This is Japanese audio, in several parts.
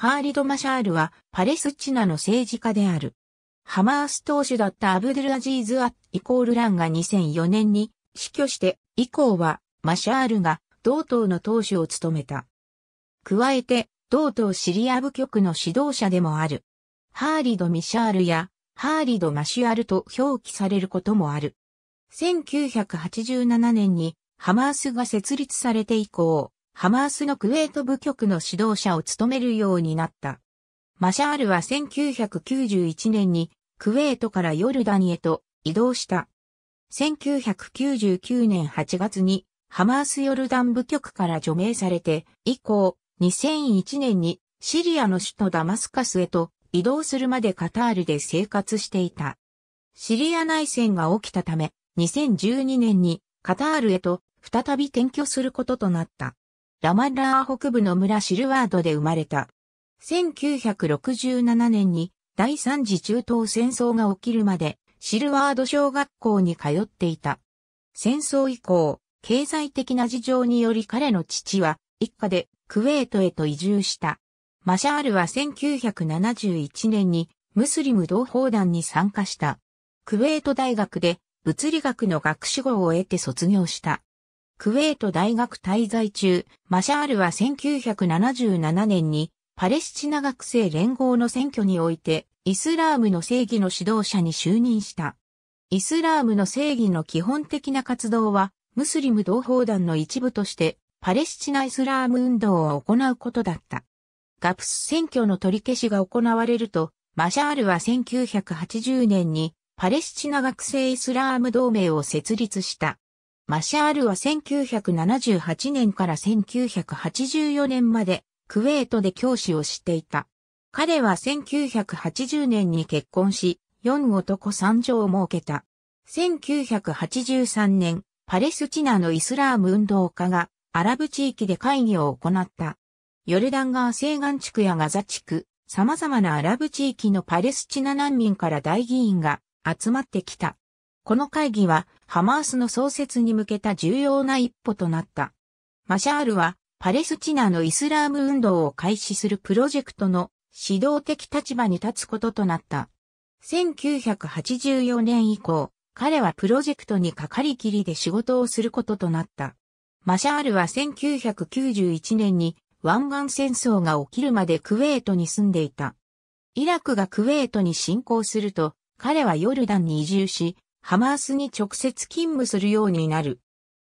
ハーリド・マシャールはパレスチナの政治家である。ハマース党首だったアブドゥルアジーズ・アッイコール・ランが2004年に死去して以降はマシャールが同党の党首を務めた。加えて同党シリア部局の指導者でもある。ハーリド・ミシャールやハーリド・マシュアルと表記されることもある。1987年にハマースが設立されて以降、ハマースのクウェート部局の指導者を務めるようになった。マシャールは1991年にクウェートからヨルダニへと移動した。1999年8月にハマースヨルダン部局から除名されて以降2001年にシリアの首都ダマスカスへと移動するまでカタールで生活していた。シリア内戦が起きたため2012年にカタールへと再び転居することとなった。ラマンラー北部の村シルワードで生まれた。1967年に第三次中東戦争が起きるまでシルワード小学校に通っていた。戦争以降、経済的な事情により彼の父は一家でクウェートへと移住した。マシャールは1971年にムスリム同胞団に参加した。クウェート大学で物理学の学士号を得て卒業した。クウェート大学滞在中、マシャールは1977年にパレスチナ学生連合の選挙においてイスラームの正義の指導者に就任した。イスラームの正義の基本的な活動はムスリム同胞団の一部としてパレスチナイスラーム運動を行うことだった。ガプス選挙の取り消しが行われると、マシャールは1980年にパレスチナ学生イスラーム同盟を設立した。マシャールは1978年から1984年までクウェートで教師をしていた。彼は1980年に結婚し、4男3女を設けた。1983年、パレスチナのイスラーム運動家がアラブ地域で会議を行った。ヨルダン川西岸地区やガザ地区、様々なアラブ地域のパレスチナ難民から大議員が集まってきた。この会議はハマースの創設に向けた重要な一歩となった。マシャールはパレスチナのイスラーム運動を開始するプロジェクトの指導的立場に立つこととなった。1984年以降、彼はプロジェクトにかかりきりで仕事をすることとなった。マシャールは1991年に湾岸戦争が起きるまでクウェートに住んでいた。イラクがクウェートに侵攻すると、彼はヨルダンに移住し、ハマースに直接勤務するようになる。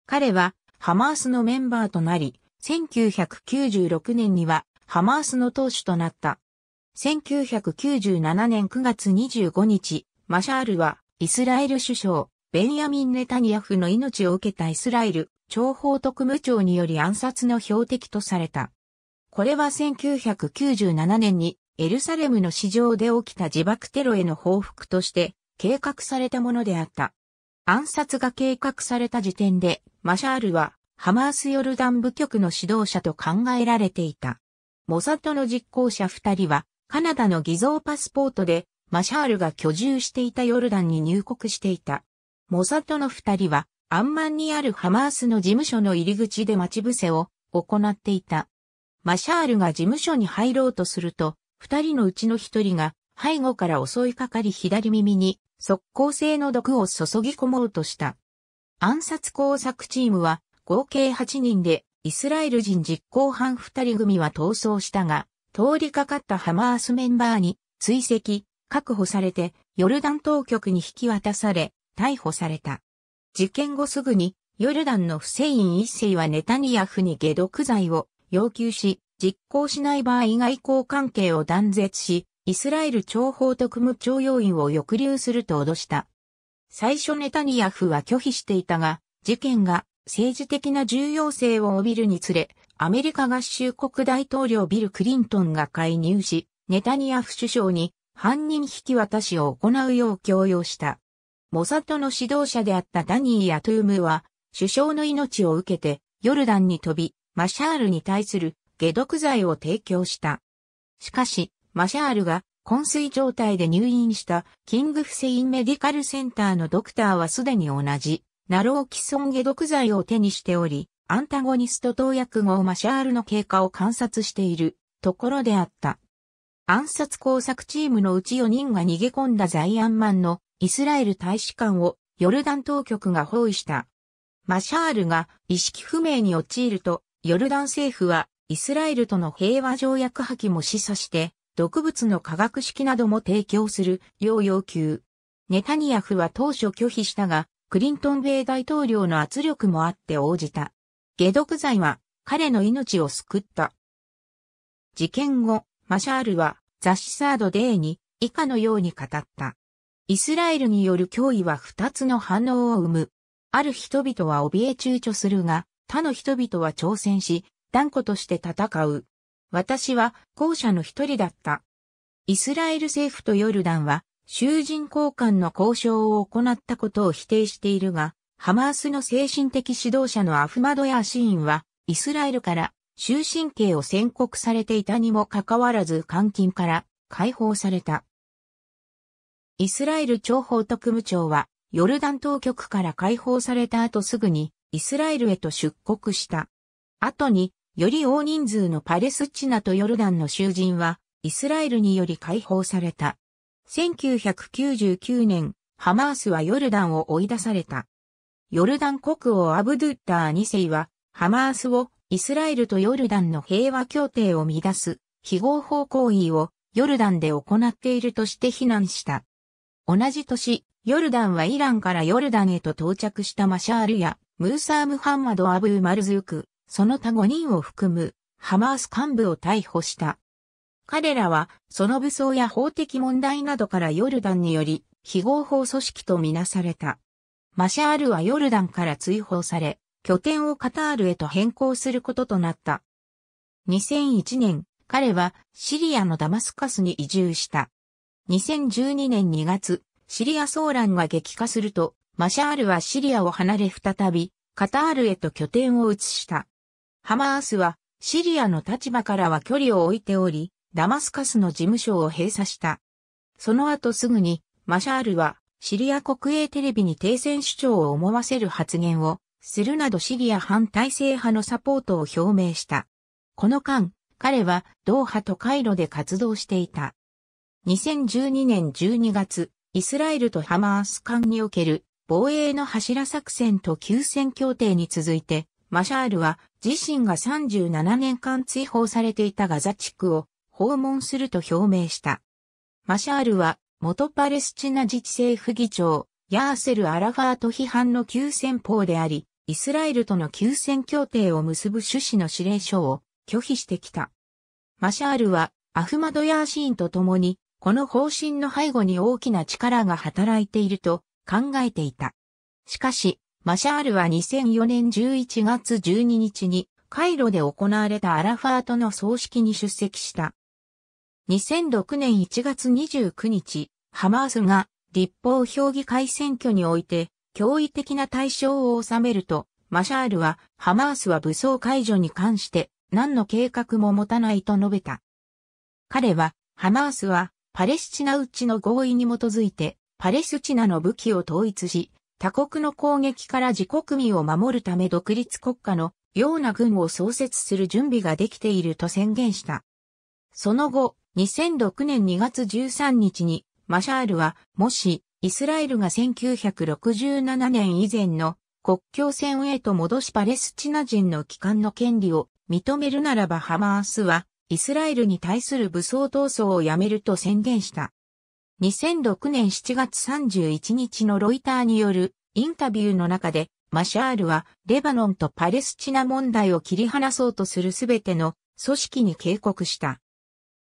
彼はハマースのメンバーとなり、1996年にはハマースの党首となった。1997年9月25日、マシャールはイスラエル首相、ベンヤミン・ネタニヤフの命を受けたイスラエル、諜報特務長により暗殺の標的とされた。これは1997年にエルサレムの市場で起きた自爆テロへの報復として計画されたものであった。暗殺が計画された時点で、マシャールは、ハマースヨルダン部局の指導者と考えられていた。モサトの実行者二人は、カナダの偽造パスポートで、マシャールが居住していたヨルダンに入国していた。モサトの二人は、アンマンにあるハマースの事務所の入り口で待ち伏せを行っていた。マシャールが事務所に入ろうとすると、二人のうちの一人が背後から襲いかかり左耳に速攻性の毒を注ぎ込もうとした。暗殺工作チームは合計8人でイスラエル人実行犯2人組は逃走したが、通りかかったハマースメンバーに追跡、確保されてヨルダン当局に引き渡され、逮捕された。事件後すぐにヨルダンのフセイン一世はネタニヤフに下毒剤を要求し、実行しない場合外交関係を断絶し、イスラエル諜報特務徴用員を抑留すると脅した。最初ネタニヤフは拒否していたが、事件が政治的な重要性を帯びるにつれ、アメリカ合衆国大統領ビル・クリントンが介入し、ネタニヤフ首相に犯人引き渡しを行うよう強要した。モサトの指導者であったダニー・ヤトゥームは、首相の命を受けて、ヨルダンに飛び、マシャールに対する下毒剤を提供した。しかし、マシャールが昏睡状態で入院したキングフセインメディカルセンターのドクターはすでに同じナローキソン下毒剤を手にしており、アンタゴニスト投薬後マシャールの経過を観察しているところであった。暗殺工作チームのうち4人が逃げ込んだザイアンマンのイスラエル大使館をヨルダン当局が包囲した。マシャールが意識不明に陥ると、ヨルダン政府はイスラエルとの平和条約破棄も示唆して、毒物の化学式なども提供するよう要求。ネタニヤフは当初拒否したが、クリントン米大統領の圧力もあって応じた。下毒剤は彼の命を救った。事件後、マシャールは雑誌サードデーに以下のように語った。イスラエルによる脅威は二つの反応を生む。ある人々は怯え躊躇するが、他の人々は挑戦し、断固として戦う。私は後者の一人だった。イスラエル政府とヨルダンは囚人交換の交渉を行ったことを否定しているが、ハマースの精神的指導者のアフマドヤーシーンは、イスラエルから終身刑を宣告されていたにもかかわらず監禁から解放された。イスラエル諜報特務庁は、ヨルダン当局から解放された後すぐに、イスラエルへと出国した。後に、より大人数のパレスチナとヨルダンの囚人は、イスラエルにより解放された。1999年、ハマースはヨルダンを追い出された。ヨルダン国王アブドゥッター2世は、ハマースをイスラエルとヨルダンの平和協定を乱す非合法行為をヨルダンで行っているとして非難した。同じ年、ヨルダンはイランからヨルダンへと到着したマシャールやムーサー・ムハンマド・アブー・マルズーク、その他5人を含むハマース幹部を逮捕した。彼らは、その武装や法的問題などからヨルダンにより、非合法組織とみなされた。マシャールはヨルダンから追放され、拠点をカタールへと変更することとなった。2001年、彼はシリアのダマスカスに移住した。2012年2月、シリア騒乱が激化すると、マシャールはシリアを離れ再び、カタールへと拠点を移した。ハマースは、シリアの立場からは距離を置いており、ダマスカスの事務所を閉鎖した。その後すぐに、マシャールは、シリア国営テレビに停戦主張を思わせる発言を、するなどシリア反体制派のサポートを表明した。この間、彼は、ドーハとカイロで活動していた。2012年12月、イスラエルとハマース間における防衛の柱作戦と休戦協定に続いて、マシャールは自身が37年間追放されていたガザ地区を訪問すると表明した。マシャールは元パレスチナ自治政府議長、ヤーセル・アラファート批判の急戦法であり、イスラエルとの休戦協定を結ぶ趣旨の指令書を拒否してきた。マシャールはアフマド・ヤーシーンと共に、この方針の背後に大きな力が働いていると考えていた。しかし、マシャールは2004年11月12日にカイロで行われたアラファートの葬式に出席した。2006年1月29日、ハマースが立法評議会選挙において驚異的な対象を収めると、マシャールはハマースは武装解除に関して何の計画も持たないと述べた。彼はハマースはパレスチナうちの合意に基づいてパレスチナの武器を統一し、他国の攻撃から自国民を守るため独立国家のような軍を創設する準備ができていると宣言した。その後、2006年2月13日に、マシャールは、もし、イスラエルが1967年以前の国境線へと戻しパレスチナ人の帰還の権利を認めるならばハマースは、イスラエルに対する武装闘争をやめると宣言した。2006年7月31日のロイターによるインタビューの中で、マシャールはレバノンとパレスチナ問題を切り離そうとするすべての組織に警告した。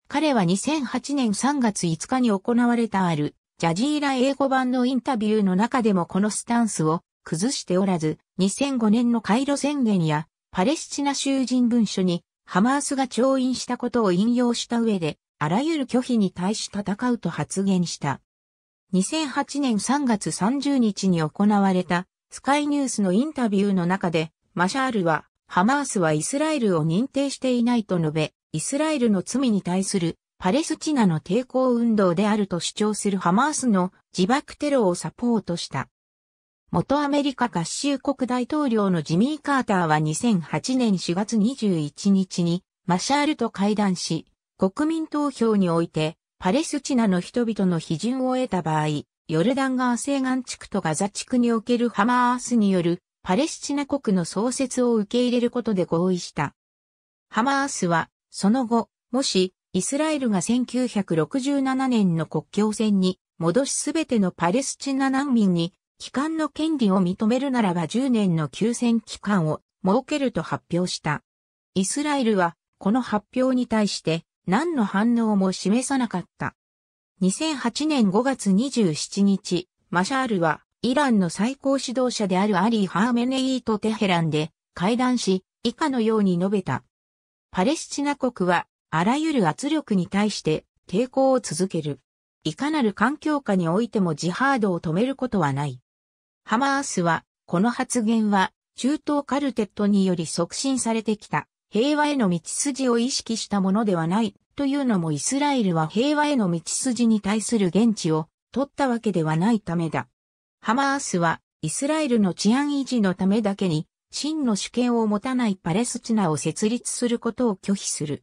彼は2008年3月5日に行われたあるジャジーラ英語版のインタビューの中でもこのスタンスを崩しておらず、2005年のカイロ宣言やパレスチナ囚人文書にハマースが調印したことを引用した上で、あらゆる拒否に対し戦うと発言した。2008年3月30日に行われたスカイニュースのインタビューの中で、マシャールは、ハマースはイスラエルを認定していないと述べ、イスラエルの罪に対するパレスチナの抵抗運動であると主張するハマースの自爆テロをサポートした。元アメリカ合衆国大統領のジミー・カーターは2008年4月21日にマシャールと会談し、国民投票において、パレスチナの人々の批准を得た場合、ヨルダン川西岸地区とガザ地区におけるハマースによるパレスチナ国の創設を受け入れることで合意した。ハマースは、その後、もし、イスラエルが1967年の国境線に戻しすべてのパレスチナ難民に帰還の権利を認めるならば10年の休戦期間を設けると発表した。イスラエルはこの発表に対して何の反応も示さなかった。2008年5月27日、マシャールはイランの最高指導者であるアリー・ハーメネイーとテヘランで会談し、以下のように述べた。パレスチナ国はあらゆる圧力に対して抵抗を続ける。いかなる環境下においてもジハードを止めることはない。ハマースは、この発言は中東カルテットにより促進されてきた。平和への道筋を意識したものではないというのもイスラエルは平和への道筋に対する現地を取ったわけではないためだ。ハマースはイスラエルの治安維持のためだけに真の主権を持たないパレスチナを設立することを拒否する。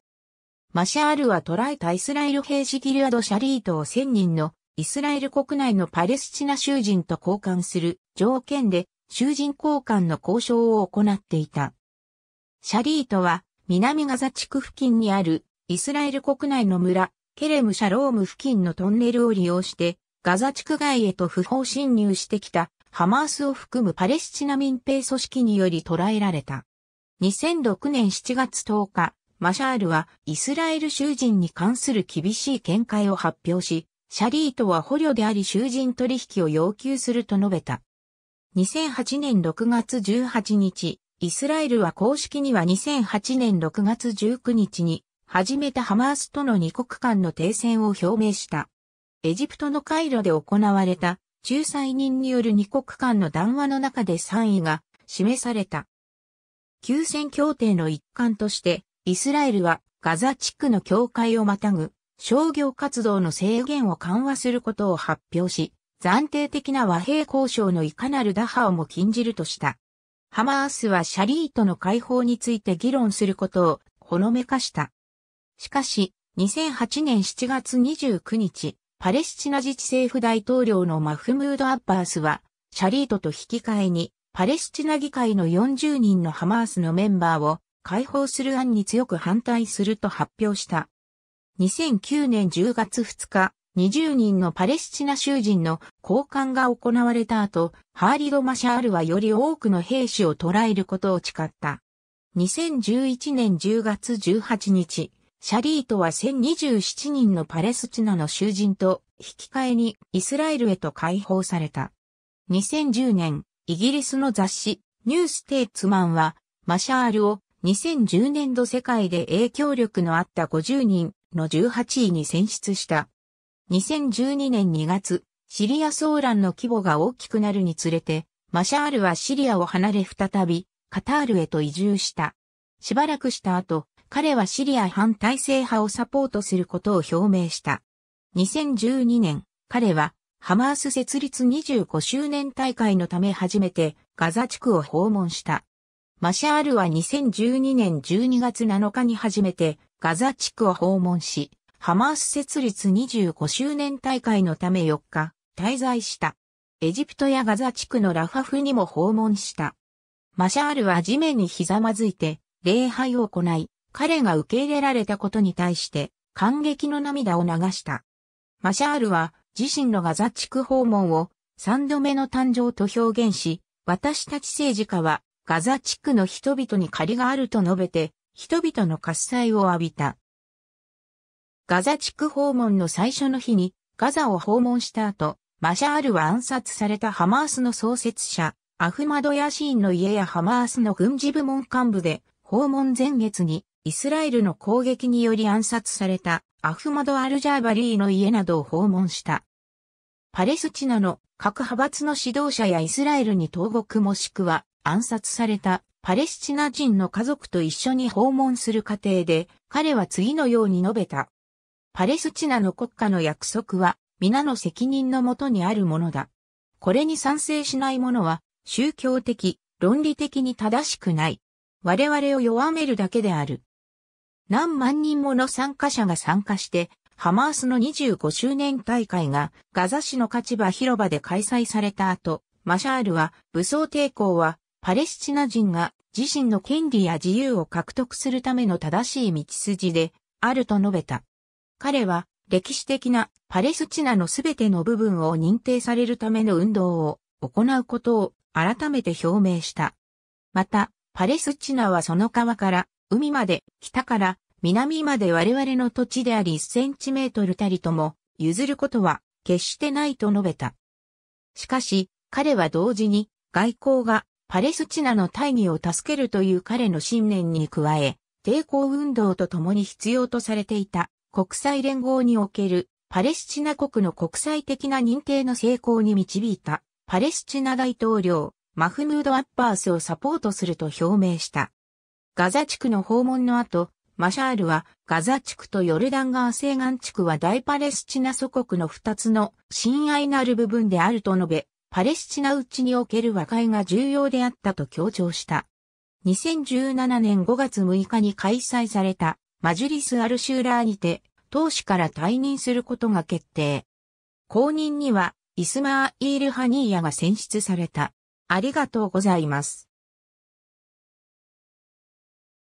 マシャールは捕らえたイスラエル兵士ギルアド・シャリートを1000人のイスラエル国内のパレスチナ囚人と交換する条件で囚人交換の交渉を行っていた。シャリートは、南ガザ地区付近にある、イスラエル国内の村、ケレム・シャローム付近のトンネルを利用して、ガザ地区外へと不法侵入してきた、ハマースを含むパレスチナ民兵組織により捕らえられた。2006年7月10日、マシャールはイスラエル囚人に関する厳しい見解を発表し、シャリートは捕虜であり囚人取引を要求すると述べた。2008年6月18日、イスラエルは公式には2008年6月19日に始めたハマースとの2国間の停戦を表明した。エジプトのカイロで行われた仲裁人による2国間の談話の中で3位が示された。休戦協定の一環として、イスラエルはガザ地区の境界をまたぐ商業活動の制限を緩和することを発表し、暫定的な和平交渉のいかなる打破をも禁じるとした。ハマースはシャリートの解放について議論することをほのめかした。しかし、2008年7月29日、パレスチナ自治政府大統領のマフムード・アッバースは、シャリートと引き換えに、パレスチナ議会の40人のハマースのメンバーを解放する案に強く反対すると発表した。2009年10月2日、20人のパレスチナ囚人の交換が行われた後、ハーリド・マシャールはより多くの兵士を捕らえることを誓った。2011年10月18日、シャリートは1027人のパレスチナの囚人と引き換えにイスラエルへと解放された。2010年、イギリスの雑誌ニュース・テーツマンはマシャールを2010年度世界で影響力のあった50人の18位に選出した。2012年2月、シリア騒乱の規模が大きくなるにつれて、マシャールはシリアを離れ再び、カタールへと移住した。しばらくした後、彼はシリア反体制派をサポートすることを表明した。2012年、彼は、ハマース設立25周年大会のため初めてガザ地区を訪問した。マシャールは2012年12月7日に初めてガザ地区を訪問し、ハマース設立25周年大会のため4日、滞在した。エジプトやガザ地区のラファフにも訪問した。マシャールは地面にひざまずいて、礼拝を行い、彼が受け入れられたことに対して、感激の涙を流した。マシャールは、自身のガザ地区訪問を、3度目の誕生と表現し、私たち政治家は、ガザ地区の人々に借りがあると述べて、人々の喝采を浴びた。ガザ地区訪問の最初の日に、ガザを訪問した後、マシャールは暗殺されたハマースの創設者、アフマドヤシーンの家やハマースの軍事部門幹部で、訪問前月にイスラエルの攻撃により暗殺されたアフマド・アルジャーバリーの家などを訪問した。パレスチナの各派閥の指導者やイスラエルに投獄もしくは暗殺されたパレスチナ人の家族と一緒に訪問する過程で彼は次のように述べた。パレスチナの国家の約束は皆の責任のもとにあるものだ。これに賛成しない者は宗教的、論理的に正しくない。我々を弱めるだけである。何万人もの参加者が参加して、ハマースの25周年大会がガザ市の立場広場で開催された後、マシャールは武装抵抗はパレスチナ人が自身の権利や自由を獲得するための正しい道筋であると述べた。彼は歴史的なパレスチナのすべての部分を認定されるための運動を行うことを改めて表明した。また、パレスチナはその川から海まで、北から南まで我々の土地であり1センチメートルたりとも譲ることは決してないと述べた。しかし、彼は同時に外交がパレスチナの大義を助けるという彼の信念に加え、抵抗運動と共に必要とされていた国際連合におけるパレスチナ国の国際的な認定の成功に導いたパレスチナ大統領マフムード・アッパースをサポートすると表明した。ガザ地区の訪問の後、マシャールはガザ地区とヨルダン川西岸地区は大パレスチナ祖国の二つの親愛なる部分であると述べ、パレスチナうちにおける和解が重要であったと強調した。2017年5月6日に開催されたマジュリス・アルシューラーにて、当主から退任することが決定。後任には、イスマーイール・ハニーヤが選出された。ありがとうございます。